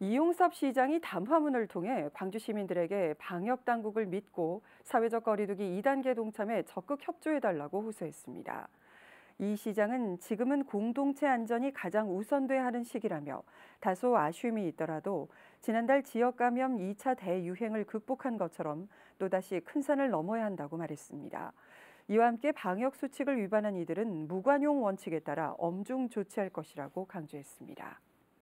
이용섭 시장이 담화문을 통해 광주 시민들에게 방역 당국을 믿고 사회적 거리두기 2단계 동참에 적극 협조해달라고 호소했습니다. 이 시장은 지금은 공동체 안전이 가장 우선돼야 하는 시기라며 다소 아쉬움이 있더라도 지난달 지역 감염 2차 대유행을 극복한 것처럼 또다시 큰 산을 넘어야 한다고 말했습니다. 이와 함께 방역 수칙을 위반한 이들은 무관용 원칙에 따라 엄중 조치할 것이라고 강조했습니다.